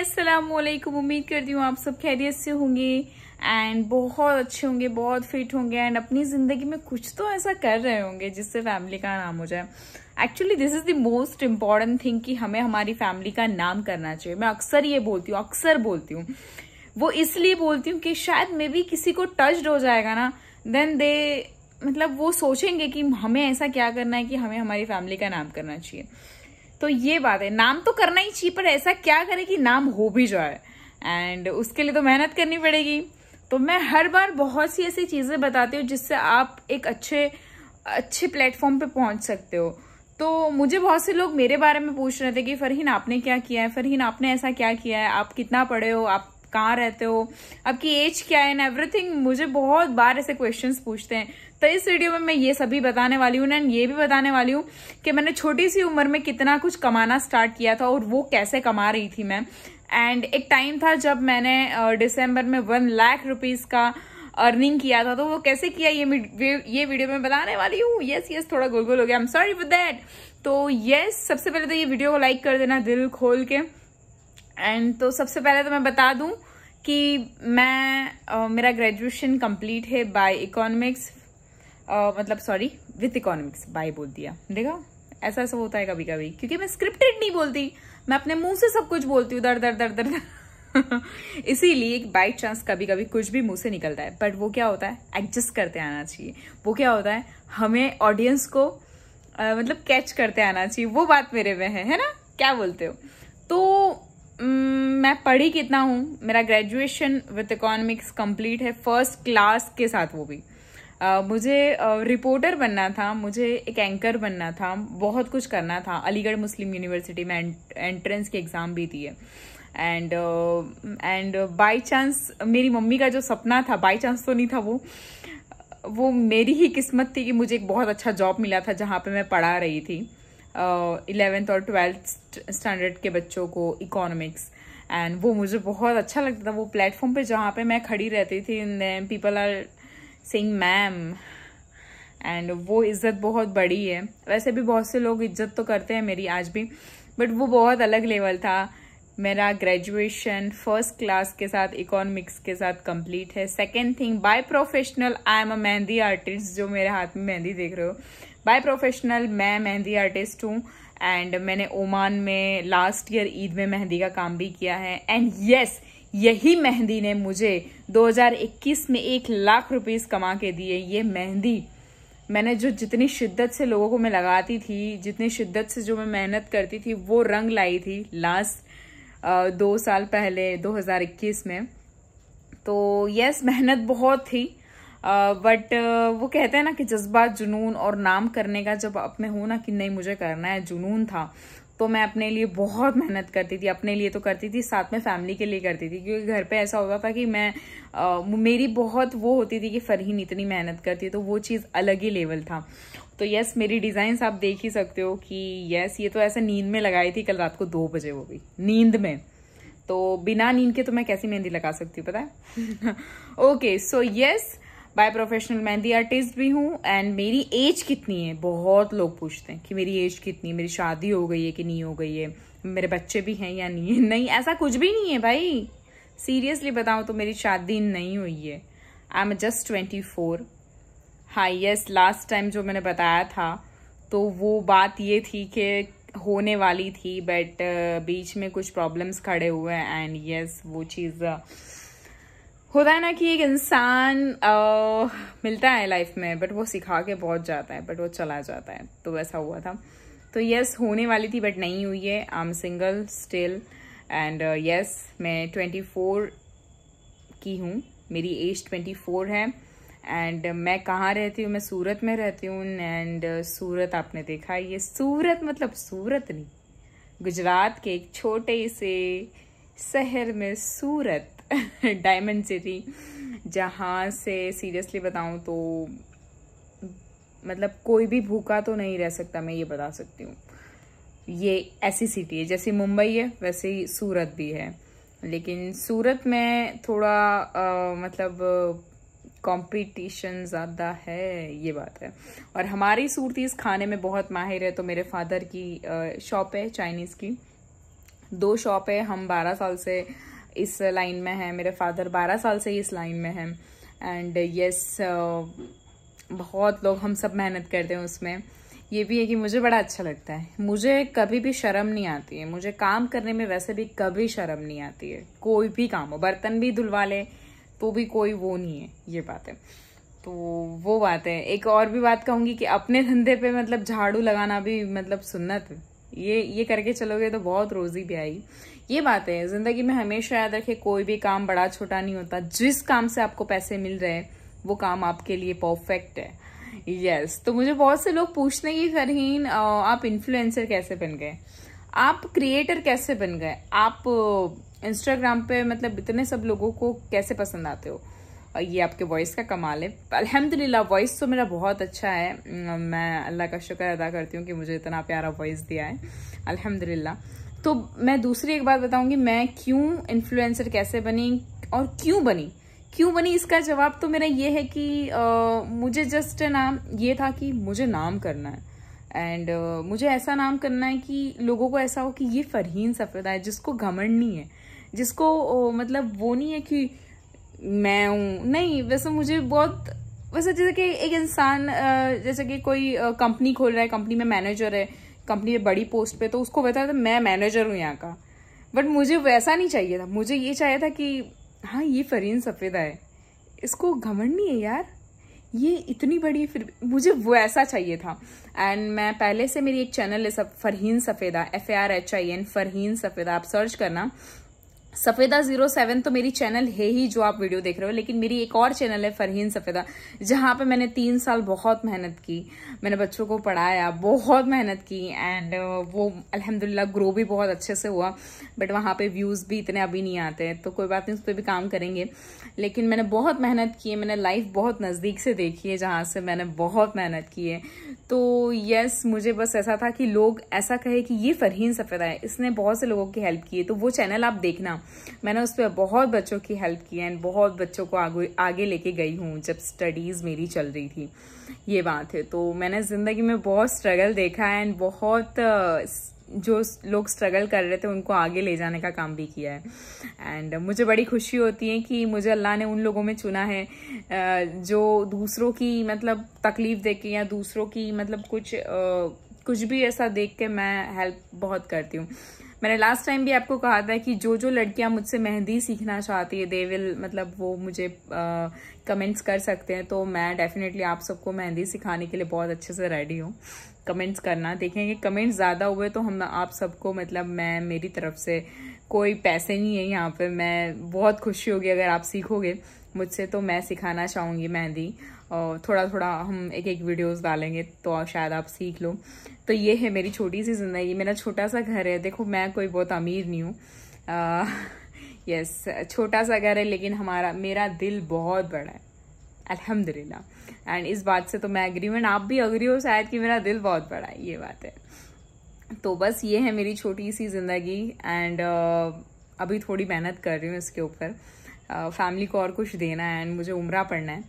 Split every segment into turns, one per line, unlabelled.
असलकुम उम्मीद करती हूँ आप सब खैरियत से होंगे एंड बहुत अच्छे होंगे बहुत फिट होंगे एंड अपनी ज़िंदगी में कुछ तो ऐसा कर रहे होंगे जिससे फैमिली का नाम हो जाए actually this is the most important thing कि हमें हमारी फैमिली का नाम करना चाहिए मैं अक्सर ये बोलती हूँ अक्सर बोलती हूँ वो इसलिए बोलती हूँ कि शायद मे भी किसी को टच्ड हो जाएगा ना देन दे मतलब वो सोचेंगे कि हमें ऐसा क्या करना है कि हमें हमारी फैमिली का नाम करना चाहिए तो ये बात है नाम तो करना ही चाहिए पर ऐसा क्या करे कि नाम हो भी जाए एंड उसके लिए तो मेहनत करनी पड़ेगी तो मैं हर बार बहुत सी ऐसी चीज़ें बताती हूँ जिससे आप एक अच्छे अच्छे प्लेटफॉर्म पे पहुँच सकते हो तो मुझे बहुत से लोग मेरे बारे में पूछ रहे थे कि फरहीन आपने क्या किया है फरहीन आपने ऐसा क्या किया है आप कितना पढ़े हो आप कहाँ रहते हो आपकी एज क्या है एंड एवरीथिंग मुझे बहुत बार ऐसे क्वेश्चन पूछते हैं तो इस वीडियो में मैं ये सभी बताने वाली हूँ एंड ये भी बताने वाली हूँ कि मैंने छोटी सी उम्र में कितना कुछ कमाना स्टार्ट किया था और वो कैसे कमा रही थी मैं एंड एक टाइम था जब मैंने दिसंबर में वन लाख रुपीज़ का अर्निंग किया था तो वो कैसे किया ये ये वीडियो में बताने वाली हूँ यस यस थोड़ा गोल गोल हो गया I am sorry for that तो यस सबसे पहले तो ये वीडियो को लाइक कर देना दिल खोल के एंड तो सबसे पहले तो मैं बता दूं कि मैं uh, मेरा ग्रेजुएशन कंप्लीट है बाय इकोनॉमिक्स uh, मतलब सॉरी विथ इकोनॉमिक्स बाय बोल दिया देखा ऐसा ऐसा होता है कभी कभी क्योंकि मैं स्क्रिप्टेड नहीं बोलती मैं अपने मुंह से सब कुछ बोलती हूँ दर दर दर दर, दर। इसीलिए बाई चांस कभी कभी कुछ भी मुंह से निकलता है बट वो क्या होता है एडजस्ट करते आना चाहिए वो क्या होता है हमें ऑडियंस को आ, मतलब कैच करते आना चाहिए वो बात मेरे में है है ना क्या बोलते हो तो मैं पढ़ी कितना हूँ मेरा ग्रेजुएशन विथ इकोनॉमिक्स कंप्लीट है फर्स्ट क्लास के साथ वो भी Uh, मुझे रिपोर्टर uh, बनना था मुझे एक एंकर बनना था बहुत कुछ करना था अलीगढ़ मुस्लिम यूनिवर्सिटी में एंट्रेंस की एग्ज़ाम भी थी एंड एंड बाई चांस मेरी मम्मी का जो सपना था बाई चांस तो नहीं था वो वो मेरी ही किस्मत थी कि मुझे एक बहुत अच्छा जॉब मिला था जहाँ पे मैं पढ़ा रही थी इलेवेंथ uh, और ट्वेल्थ स्टैंडर्ड के बच्चों को इकोनॉमिक्स एंड वो मुझे बहुत अच्छा लगता था वो प्लेटफॉर्म पे जहाँ पे मैं खड़ी रहती थी people are saying ma'am and वो इज़्ज़त बहुत बड़ी है वैसे भी बहुत से लोग इज्जत तो करते हैं मेरी आज भी बट वो बहुत अलग लेवल था मेरा ग्रेजुएशन फर्स्ट क्लास के साथ इकोनॉमिक्स के साथ कंप्लीट है second thing by professional I am a mehndi artist जो मेरे हाथ में मेहंदी देख रहे हो बाय प्रोफेशनल मैं मेहंदी आर्टिस्ट हूँ एंड मैंने ओमान में लास्ट ईयर ईद में मेहंदी का काम भी किया है एंड यस yes, यही मेहंदी ने मुझे 2021 में एक लाख रुपीस कमा के दिए ये मेहंदी मैंने जो जितनी शिद्दत से लोगों को मैं लगाती थी जितनी शिद्दत से जो मैं मेहनत करती थी वो रंग लाई थी लास्ट दो साल पहले 2021 में तो यस मेहनत बहुत थी बट uh, वो कहते हैं ना कि जज्बा जुनून और नाम करने का जब अप में हो ना कि नहीं मुझे करना है जुनून था तो मैं अपने लिए बहुत मेहनत करती थी अपने लिए तो करती थी साथ में फैमिली के लिए करती थी क्योंकि घर पे ऐसा होता था कि मैं आ, मेरी बहुत वो होती थी कि फरहीन इतनी मेहनत करती है तो वो चीज़ अलग ही लेवल था तो यस मेरी डिज़ाइंस आप देख ही सकते हो कि यस ये तो ऐसा नींद में लगाई थी कल रात को दो बजे वो भी नींद में तो बिना नींद के तो मैं कैसी मेहंदी लगा सकती हूँ पता है okay so yes by professional mehndi artist भी हूँ एंड मेरी एज कितनी है बहुत लोग पूछते हैं कि मेरी एज कितनी है मेरी शादी हो गई है कि नहीं हो गई है मेरे बच्चे भी हैं या नहीं है नहीं ऐसा कुछ भी नहीं है भाई सीरियसली बताऊँ तो मेरी शादी नहीं हुई है I am just twenty four हाई यस लास्ट टाइम जो मैंने बताया था तो वो बात ये थी कि होने वाली थी बट uh, बीच में कुछ प्रॉब्लम्स खड़े हुए एंड यस yes, वो चीज़ होता है ना कि एक इंसान मिलता है लाइफ में बट वो सिखा के बहुत जाता है बट वो चला जाता है तो वैसा हुआ था तो यस yes, होने वाली थी बट नहीं हुई है I am single still and yes मैं ट्वेंटी फोर की हूँ मेरी एज ट्वेंटी फोर है एंड uh, मैं कहाँ रहती हूँ मैं सूरत में रहती हूँ एंड uh, सूरत आपने देखा ये सूरत मतलब सूरत नहीं गुजरात के एक छोटे से शहर में सूरत डायमंड सिटी जहाँ से सीरियसली बताऊँ तो मतलब कोई भी भूखा तो नहीं रह सकता मैं ये बता सकती हूँ ये ऐसी सिटी है जैसी मुंबई है वैसे ही सूरत भी है लेकिन सूरत में थोड़ा आ, मतलब कंपटीशन ज़्यादा है ये बात है और हमारी सूरती इस खाने में बहुत माहिर है तो मेरे फादर की शॉप है चाइनीज़ की दो शॉप है हम बारह साल से इस लाइन में है मेरे फादर बारह साल से ही इस लाइन में है एंड यस बहुत लोग हम सब मेहनत करते हैं उसमें ये भी है कि मुझे बड़ा अच्छा लगता है मुझे कभी भी शर्म नहीं आती है मुझे काम करने में वैसे भी कभी शर्म नहीं आती है कोई भी काम हो बर्तन भी धुलवा ले तो भी कोई वो नहीं है ये बात है तो वो बात है एक और भी बात कहूँगी कि अपने धंधे पे मतलब झाड़ू लगाना भी मतलब सुन्नत है ये ये करके चलोगे तो बहुत रोजी भी आई ये बात है ज़िंदगी में हमेशा याद रखे कोई भी काम बड़ा छोटा नहीं होता जिस काम से आपको पैसे मिल रहे हैं वो काम आपके लिए परफेक्ट है यस yes, तो मुझे बहुत से लोग पूछते हैं कि फरहीन आप इन्फ्लुएंसर कैसे बन गए आप क्रिएटर कैसे बन गए आप इंस्टाग्राम पे मतलब इतने सब लोगों को कैसे पसंद आते हो और ये आपके वॉइस का कमाल है अलहमदिल्ला वॉइस तो मेरा बहुत अच्छा है मैं अल्लाह का शुक्र अदा करती हूँ कि मुझे इतना प्यारा वॉइस दिया है अल्हम्दुलिल्लाह तो मैं दूसरी एक बात बताऊंगी मैं क्यों इन्फ्लुएंसर कैसे बनी और क्यों बनी क्यों बनी इसका जवाब तो मेरा ये है कि आ, मुझे जस्ट नाम ये था कि मुझे नाम करना है एंड uh, मुझे ऐसा नाम करना है कि लोगों को ऐसा हो कि ये फरहीन सफ़ेदा है जिसको घमंड नहीं है जिसको uh, मतलब वो नहीं है कि मैं हूँ नहीं वैसे मुझे बहुत वैसे जैसे कि एक इंसान जैसे कि कोई कंपनी खोल रहा है कंपनी में मैनेजर है कंपनी में बड़ी पोस्ट पे तो उसको बता था मैं मैनेजर हूँ यहाँ का बट मुझे वैसा नहीं चाहिए था मुझे ये चाहिए था कि हाँ ये फरीन सफ़ेदा है इसको घमंड नहीं है यार ये इतनी बड़ी फिर मुझे वो ऐसा चाहिए था एंड मैं पहले से मेरी एक चैनल है सब Farheen Safeda F A R H I N Farheen Safeda आप सर्च करना सफेदा जीरो सेवन तो मेरी चैनल है ही जो आप वीडियो देख रहे हो लेकिन मेरी एक और चैनल है फरहीन सफेदा जहाँ पे मैंने तीन साल बहुत मेहनत की मैंने बच्चों को पढ़ाया बहुत मेहनत की एंड uh, वो अल्हम्दुलिल्लाह ग्रो भी बहुत अच्छे से हुआ बट वहाँ पे व्यूज़ भी इतने अभी नहीं आते हैं तो कोई बात नहीं उस पर भी काम करेंगे लेकिन मैंने बहुत मेहनत की है मैंने लाइफ बहुत नज़दीक से देखी है जहाँ से मैंने बहुत मेहनत की है तो यस मुझे बस ऐसा था कि लोग ऐसा कहे कि ये फरहीन सफ़ेदा है इसने बहुत से लोगों की हेल्प की है तो वो चैनल आप देखना मैंने उस पर बहुत बच्चों की हेल्प की है एंड बहुत बच्चों को आगे आगे लेके गई हूँ जब स्टडीज़ मेरी चल रही थी ये बात है तो मैंने ज़िंदगी में बहुत स्ट्रगल देखा है एंड बहुत जो लोग स्ट्रगल कर रहे थे उनको आगे ले जाने का काम भी किया है एंड मुझे बड़ी खुशी होती है कि मुझे अल्लाह ने उन लोगों में चुना है जो दूसरों की मतलब तकलीफ़ देख के या दूसरों की मतलब कुछ कुछ भी ऐसा देख के मैं हेल्प बहुत करती हूँ मैंने लास्ट टाइम भी आपको कहा था कि जो जो लड़कियां मुझसे मेहंदी सीखना चाहती है दे विल मतलब वो मुझे कमेंट्स कर सकते हैं तो मैं डेफिनेटली आप सबको मेहंदी सिखाने के लिए बहुत अच्छे से रेडी हूँ कमेंट्स करना देखेंगे कमेंट्स ज़्यादा हुए तो हम आप सबको मतलब मैं मेरी तरफ से कोई पैसे नहीं है यहाँ पे मैं बहुत खुशी होगी अगर आप सीखोगे मुझसे तो मैं सिखाना चाहूँगी मेहंदी और थोड़ा थोड़ा हम एक एक वीडियोस डालेंगे तो शायद आप सीख लो तो ये है मेरी छोटी सी ज़िंदगी मेरा छोटा सा घर है देखो मैं कोई बहुत अमीर नहीं हूँ यस छोटा सा घर है लेकिन हमारा मेरा दिल बहुत बड़ा है अलहमदिल्ला एंड इस बात से तो मैं एग्री हूँ आप भी अग्री हो शायद कि मेरा दिल बहुत बड़ा है ये बात है तो बस ये है मेरी छोटी सी ज़िंदगी एंड uh, अभी थोड़ी मेहनत कर रही हूँ इसके ऊपर फैमिली uh, को और कुछ देना है एंड मुझे उम्र पढ़ना है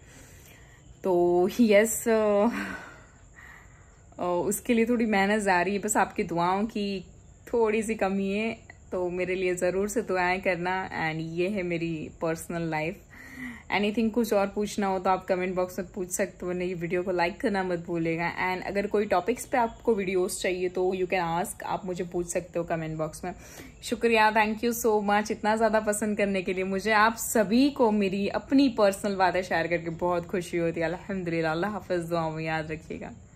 तो यस uh, उसके लिए थोड़ी मेहनत जा रही है बस आपकी दुआओं की थोड़ी सी कमी है तो मेरे लिए ज़रूर से दुआएं करना एंड ये है मेरी पर्सनल लाइफ एनीथिंग कुछ और पूछना हो तो आप कमेंट बॉक्स में पूछ सकते हो नहीं वीडियो को लाइक करना मत भूलेगा एंड अगर कोई टॉपिक्स पे आपको वीडियोस चाहिए तो यू कैन आस्क आप मुझे पूछ सकते हो कमेंट बॉक्स में शुक्रिया थैंक यू सो मच इतना ज़्यादा पसंद करने के लिए मुझे आप सभी को मेरी अपनी पर्सनल बातें शेयर करके बहुत खुशी होती है अलहमदिल्ला हाफ़ दुआ में याद रखिएगा